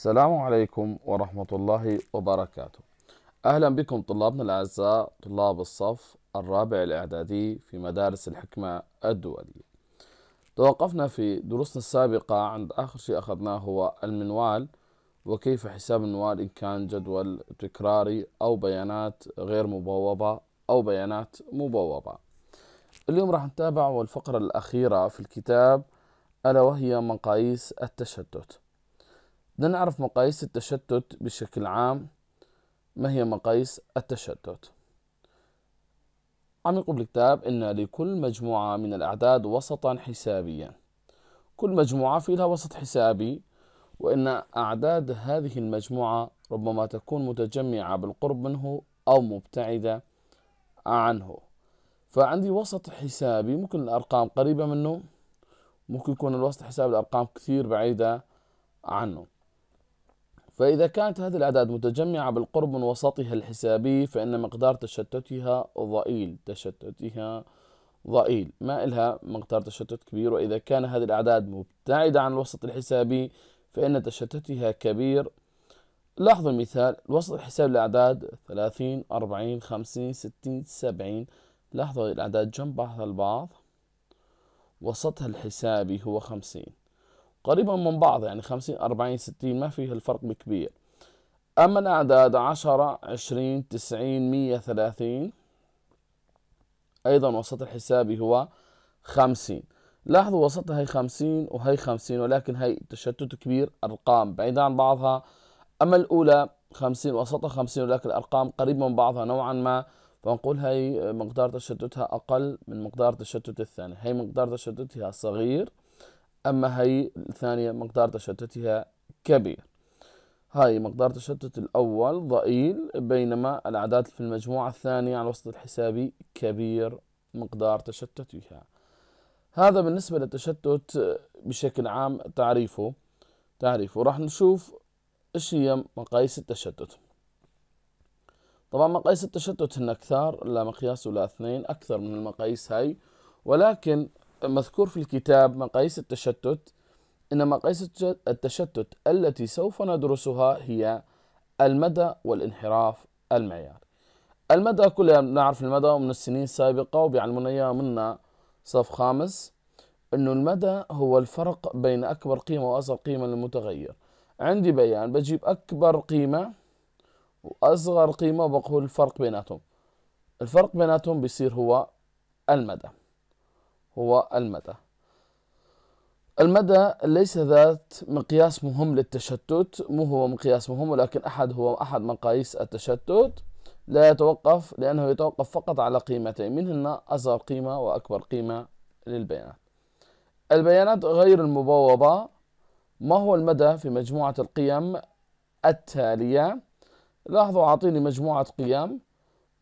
السلام عليكم ورحمة الله وبركاته أهلا بكم طلابنا الأعزاء طلاب الصف الرابع الإعدادي في مدارس الحكمة الدولية توقفنا في دروسنا السابقة عند آخر شيء أخذناه هو المنوال وكيف حساب المنوال إن كان جدول تكراري أو بيانات غير مبوبة أو بيانات مبوبة اليوم راح نتابع الفقرة الأخيرة في الكتاب ألا وهي مقاييس التشتت بدنا نعرف مقاييس التشتت بشكل عام ما هي مقاييس التشتت عم يقول الكتاب أن لكل مجموعة من الأعداد وسطا حسابيا كل مجموعة في لها وسط حسابي وأن أعداد هذه المجموعة ربما تكون متجمعة بالقرب منه أو مبتعدة عنه فعندي وسط حسابي ممكن الأرقام قريبة منه ممكن يكون الوسط حساب الأرقام كثير بعيدة عنه فإذا كانت هذه الأعداد متجمعة بالقرب من وسطها الحسابي فإن مقدار تشتتها ضئيل تشتتها ضئيل ما إلها مقدار تشتت كبير وإذا كان هذه الأعداد مبتعدة عن الوسط الحسابي فإن تشتتها كبير لاحظوا المثال الوسط الحسابي للأعداد 30 40 50 60 70 لاحظوا الأعداد جنب بعضها البعض وسطها الحسابي هو 50 قريبا من بعض يعني خمسين أربعين ستين ما فيه الفرق بكبير أما الأعداد عشرة عشرين تسعين مية ثلاثين أيضا وسط الحسابي هو خمسين لاحظوا وسطها هي خمسين وهي خمسين ولكن هي تشتت كبير أرقام بعيدة عن بعضها أما الأولى خمسين وسطها خمسين ولكن الأرقام قريبة من بعضها نوعا ما فنقول هي مقدار تشتتها أقل من مقدار تشتت الثاني هي مقدار تشتتها صغير أما هاي الثانية مقدار تشتتها كبير هاي مقدار تشتت الأول ضئيل بينما الأعداد في المجموعة الثانية على الوسط الحسابي كبير مقدار تشتتها هذا بالنسبة للتشتت بشكل عام تعريفه تعريفه راح نشوف إيش هي مقاييس التشتت طبعا مقاييس التشتت هن كثار لا مقياس ولا اثنين أكثر من المقاييس هاي ولكن مذكور في الكتاب مقاييس التشتت إن مقاييس التشتت التي سوف ندرسها هي المدى والانحراف المعياري المدى كلنا نعرف المدى من السنين السابقة وبيعلمونا إياه منا صف خامس إنه المدى هو الفرق بين أكبر قيمة وأصغر قيمة للمتغير عندي بيان بجيب أكبر قيمة وأصغر قيمة وبقول الفرق بيناتهم الفرق بيناتهم بيصير هو المدى هو المدى المدى ليس ذات مقياس مهم للتشتت مو هو مقياس مهم ولكن أحد هو أحد مقاييس التشتت لا يتوقف لأنه يتوقف فقط على قيمتين منهن أصغر قيمة وأكبر قيمة للبيانات البيانات غير المبوبة ما هو المدى في مجموعة القيم التالية لاحظوا أعطيني مجموعة قيم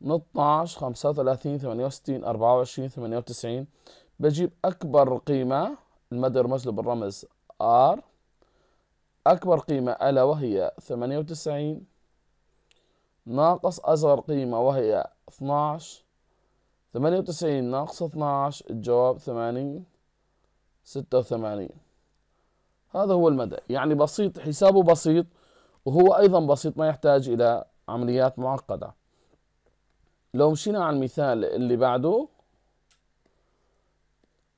من 12 35 68 24 98 بجيب أكبر قيمة المدر له بالرمز R أكبر قيمة ألا وهي 98 ناقص أصغر قيمة وهي 12 98 ناقص 12 الجواب 80 86 هذا هو المدى يعني بسيط حسابه بسيط وهو أيضا بسيط ما يحتاج إلى عمليات معقدة لو مشينا على المثال اللي بعده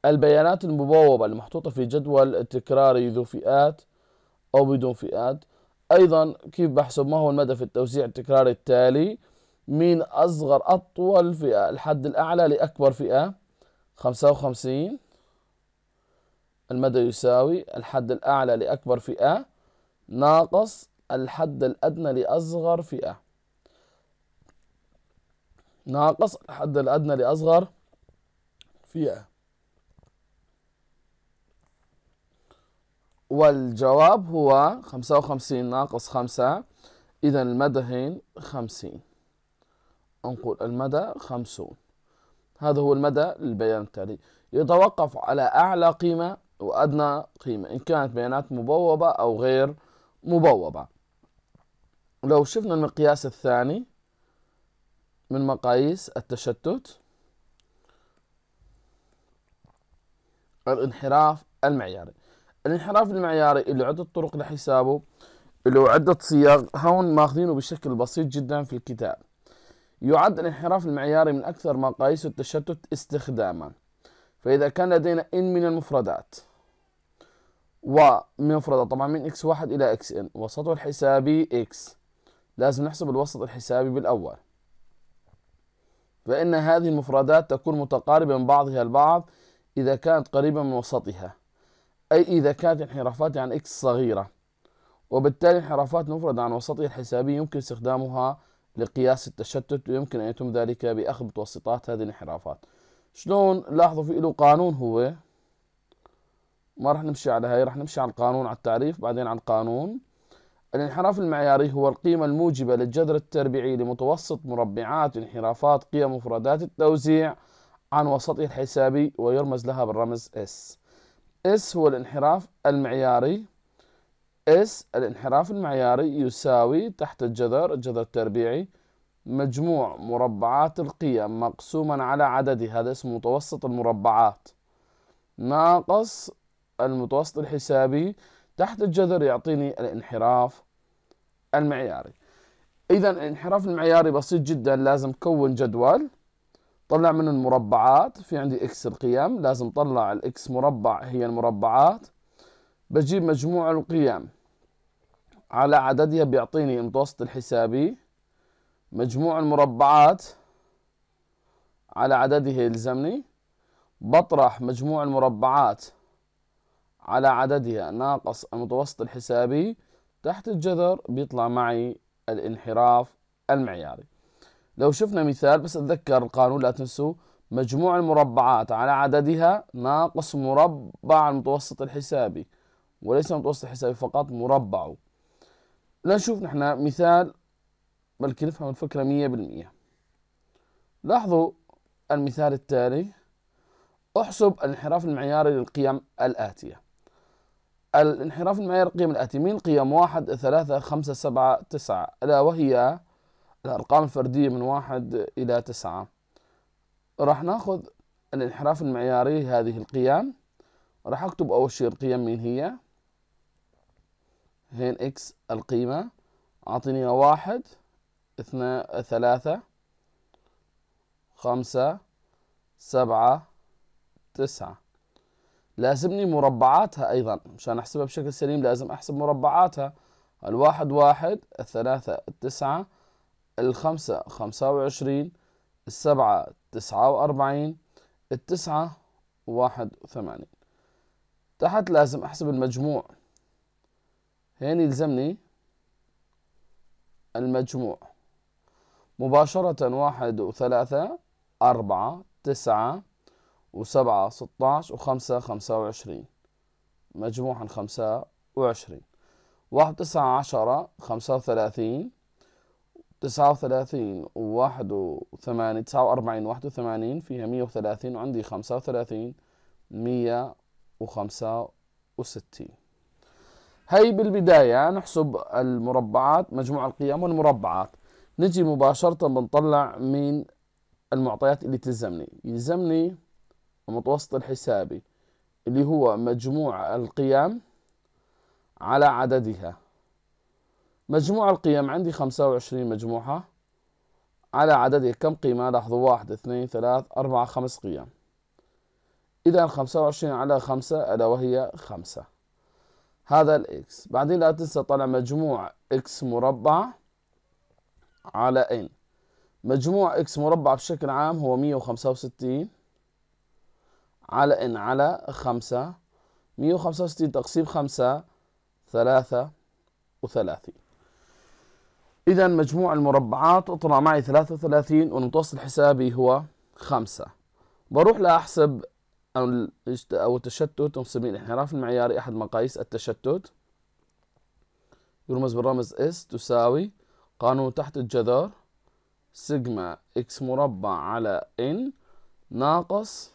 البيانات المبوبة المحطوطة في جدول تكراري ذو فئات أو بدون فئات أيضا كيف بحسب ما هو المدى في التوزيع التكراري التالي مين أصغر أطول فئة الحد الأعلى لأكبر فئة خمسة وخمسين المدى يساوي الحد الأعلى لأكبر فئة ناقص الحد الأدنى لأصغر فئة ناقص الحد الأدنى لأصغر فئة والجواب هو خمسة وخمسين ناقص خمسة إذا المدى هين خمسين نقول المدى خمسون هذا هو المدى للبيان التالي يتوقف على أعلى قيمة وأدنى قيمة إن كانت بيانات مبوبة أو غير مبوبة لو شفنا المقياس الثاني من مقاييس التشتت الانحراف المعياري الانحراف المعياري اللي عدة طرق لحسابه له عدة صيغ هون ماخذينه بشكل بسيط جدا في الكتاب يعد الانحراف المعياري من أكثر مقاييس التشتت استخداما فإذا كان لدينا إن من المفردات ومن مفردة طبعا من x1 إلى xn وسطه الحسابي x لازم نحسب الوسط الحسابي بالأول فإن هذه المفردات تكون متقاربة من بعضها البعض إذا كانت قريبة من وسطها أي إذا كانت انحرافات عن إكس صغيرة وبالتالي انحرافات مفردة عن وسطها الحسابي يمكن استخدامها لقياس التشتت ويمكن أن يتم ذلك بأخذ متوسطات هذه الانحرافات شلون لاحظوا في له قانون هو ما راح نمشي على هاي راح نمشي على القانون على التعريف بعدين على القانون الانحراف المعياري هو القيمة الموجبة للجذر التربيعي لمتوسط مربعات انحرافات قيم مفردات التوزيع عن وسطه الحسابي ويرمز لها بالرمز S اس هو الانحراف المعياري اس الانحراف المعياري يساوي تحت الجذر الجذر التربيعي مجموع مربعات القيم مقسوما على عددي هذا اسمه متوسط المربعات ناقص المتوسط الحسابي تحت الجذر يعطيني الانحراف المعياري إذا الانحراف المعياري بسيط جدا لازم كون جدول طلع من المربعات في عندي اكس القيم لازم طلع الاكس مربع هي المربعات بجيب مجموع القيم على عددها بيعطيني المتوسط الحسابي مجموع المربعات على عدده يلزمني بطرح مجموع المربعات على عددها ناقص المتوسط الحسابي تحت الجذر بيطلع معي الانحراف المعياري لو شفنا مثال بس اتذكر القانون لا تنسوا مجموع المربعات على عددها ناقص مربع المتوسط الحسابي وليس المتوسط الحسابي فقط مربعه لنشوف نحن مثال بلكي نفهم الفكرة مية بالمية لاحظوا المثال التالي احسب الانحراف المعياري للقيم الآتية الانحراف المعياري للقيم الآتية من قيم واحد ثلاثة خمسة سبعة تسعة ألا وهي الأرقام الفردية من واحد إلى تسعة راح ناخذ الانحراف المعياري هذه القيم راح أكتب أول شيء القيم مين هي هين إكس القيمة أعطيني واحد اثنى ثلاثة خمسة سبعة تسعة لازمني مربعاتها أيضا مشان أحسبها بشكل سليم لازم أحسب مربعاتها الواحد واحد الثلاثة التسعة الخمسة خمسة وعشرين السبعة تسعة وأربعين التسعة واحد وثمانين تحت لازم أحسب المجموع هين يلزمني المجموع مباشرة واحد وثلاثة أربعة تسعة وسبعة ستاش وخمسة خمسة وعشرين مجموعا خمسة وعشرين واحد تسعة عشرة خمسة وثلاثين تسعة وثلاثين وواحد وثمانين تسعة وأربعين واحد وثمانين فيها مية وثلاثين وعندي خمسة وثلاثين مية وخمسة وستين هاي بالبداية نحسب المربعات مجموع القيم والمربعات نجي مباشرة بنطلع من المعطيات اللي تلزمني يلزمني المتوسط الحسابي اللي هو مجموع القيم على عددها مجموع القيم عندي خمسة وعشرين مجموعة على عدد كم قيمة لاحظوا واحد اثنين ثلاث أربعة خمس قيم إذا خمسة وعشرين على خمسة ألا وهي خمسة هذا الإكس بعدين لا تنسى طلع مجموع إكس مربع على إن مجموع إكس مربع بشكل عام هو مية وخمسة وستين على إن على خمسة مية وخمسة وستين تقسيم خمسة ثلاثة وثلاثين إذا مجموع المربعات اطلع معي 33 والمتوسط الحسابي هو 5 بروح لأحسب أو التشتت ونسميه الانحراف المعياري أحد مقاييس التشتت يرمز بالرمز اس تساوي قانون تحت الجذر سيجما اكس مربع على ان ناقص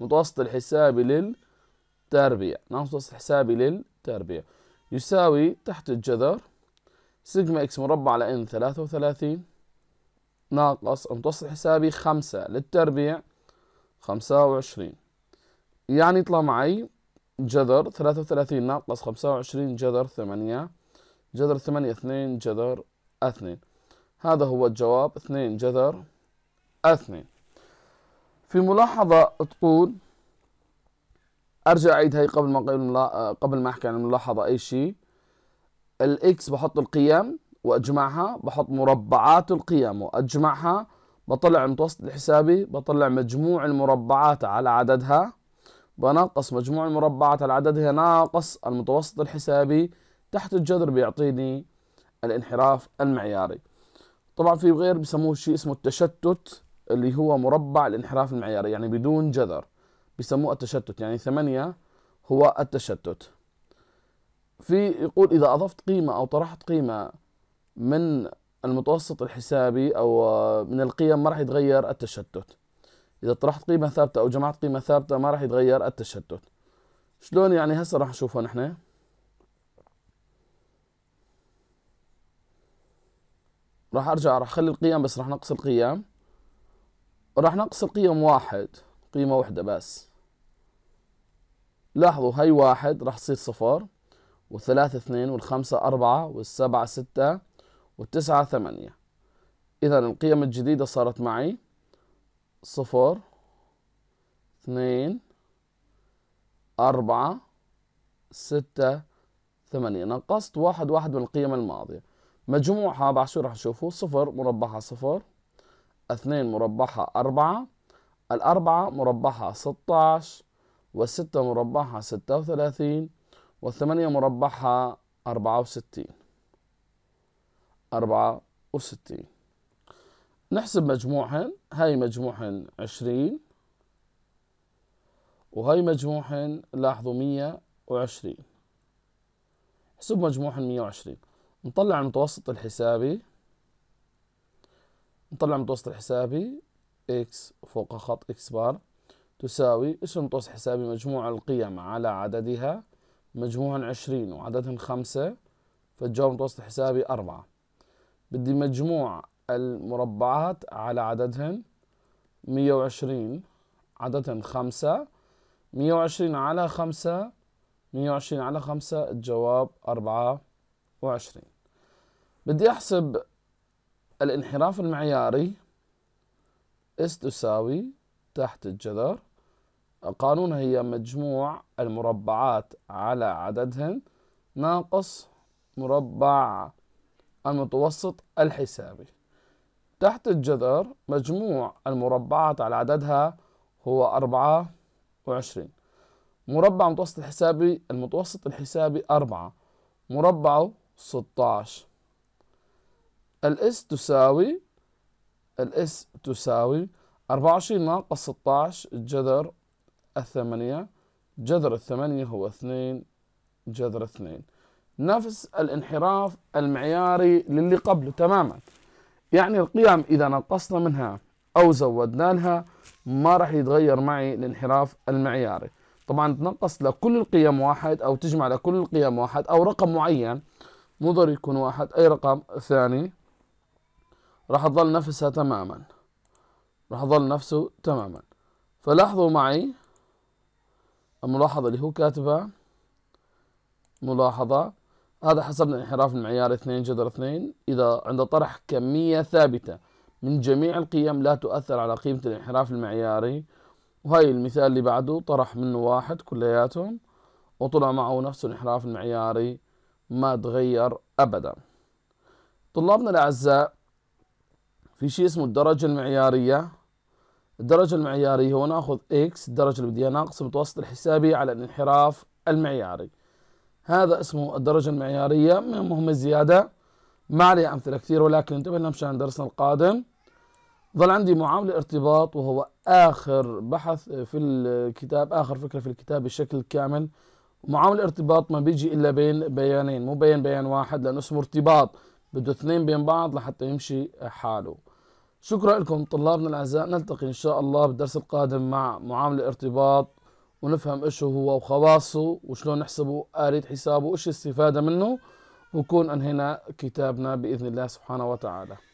متوسط الحسابي للتربيع ناقص متوسط الحسابي للتربيع يساوي تحت الجذر سجما إكس مربع على إن ثلاثة وثلاثين ناقص المتوسط حسابي خمسة للتربيع خمسة وعشرين يعني يطلع معي جذر ثلاثة وثلاثين ناقص خمسة وعشرين جذر ثمانية جذر ثمانية اثنين جذر اثنين هذا هو الجواب اثنين جذر اثنين في ملاحظة تقول أرجع أعيد هاي قبل ما قبل ما أحكي عن الملاحظة أي شيء الاكس بحط القيم واجمعها بحط مربعات القيم واجمعها بطلع المتوسط الحسابي بطلع مجموع المربعات على عددها بناقص مجموع المربعات على عددها ناقص المتوسط الحسابي تحت الجذر بيعطيني الانحراف المعياري طبعا في غير بسموه شيء اسمه التشتت اللي هو مربع الانحراف المعياري يعني بدون جذر بسموه التشتت يعني ثمانية هو التشتت في يقول إذا أضفت قيمة أو طرحت قيمة من المتوسط الحسابي أو من القيم ما راح يتغير التشتت إذا طرحت قيمة ثابتة أو جمعت قيمة ثابتة ما راح يتغير التشتت شلون يعني هسه راح نشوفها نحن راح أرجع راح أخلي القيم بس راح نقص القيم راح نقص القيم واحد قيمة واحدة بس لاحظوا هاي واحد راح تصير صفر والثلاثة اثنين والخمسة أربعة والسبعة ستة والتسعة ثمانية إذا القيم الجديدة صارت معي صفر اثنين أربعة ستة ثمانية نقصت واحد واحد من القيم الماضية مجموعها بعد شو راح نشوفه صفر مربعها صفر اثنين مربعها أربعة الأربعة مربعها ستة عشر والستة مربعها ستة وثلاثين وثمانية مربعها أربعة وستين أربعة وستين نحسب مجموعهن هاي مجموعهن عشرين وهاي مجموعهن لاحظوا مية وعشرين حسب مجموعهن مية وعشرين نطلع المتوسط الحسابي نطلع المتوسط الحسابي x فوق خط x بار تساوي ايش المتوسط الحسابي مجموع القيم على عددها مجموعهم عشرين وعددهم خمسة فالجواب المتوسط حسابي أربعة بدي مجموع المربعات على عددهم مية وعشرين عددهم خمسة مية وعشرين على خمسة مية وعشرين على خمسة الجواب أربعة وعشرين بدي أحسب الانحراف المعياري اس تساوي تحت الجذر قانون هي مجموع المربعات على عددهن ناقص مربع المتوسط الحسابي تحت الجذر مجموع المربعات على عددها هو أربعة وعشرين مربع المتوسط الحسابي المتوسط الحسابي أربعة مربعه ستاش الاس تساوي الاس تساوي أربعة وعشرين ناقص ستاش الجذر الثمانية جذر الثمانية هو اثنين جذر اثنين نفس الانحراف المعياري للي قبله تماما يعني القيم إذا نقصنا منها أو زودنا لها ما راح يتغير معي الانحراف المعياري طبعا تنقص لكل القيم واحد أو تجمع لكل القيم واحد أو رقم معين مو ضروري يكون واحد أي رقم ثاني راح تظل نفسها تماما راح تظل نفسه تماما فلاحظوا معي الملاحظة اللي هو كاتبها ملاحظة هذا حسب الانحراف المعيار 2 جذر 2 إذا عند طرح كمية ثابتة من جميع القيم لا تؤثر على قيمة الانحراف المعياري وهي المثال اللي بعده طرح منه واحد كلياتهم وطلع معه نفس الانحراف المعياري ما تغير أبدا طلابنا الأعزاء في شيء اسمه الدرجة المعيارية الدرجة المعيارية هو ناخذ اكس الدرجة اللي بدي ناقص المتوسط الحسابي على الانحراف المعياري هذا اسمه الدرجة المعيارية من مهمة زيادة ما عليها أمثلة كثير ولكن انتبه مشان درسنا القادم ظل عندي معاملة ارتباط وهو آخر بحث في الكتاب آخر فكرة في الكتاب بشكل كامل معاملة ارتباط ما بيجي إلا بين بيانين مو بين بيان واحد لأنه اسمه ارتباط بده اثنين بين بعض لحتى يمشي حاله شكرا لكم طلابنا الأعزاء نلتقي إن شاء الله بالدرس القادم مع معامل الارتباط ونفهم إيش هو وخواصه وشلون نحسبه اريد حسابه وإيش الاستفادة منه ونكون أنهينا كتابنا بإذن الله سبحانه وتعالى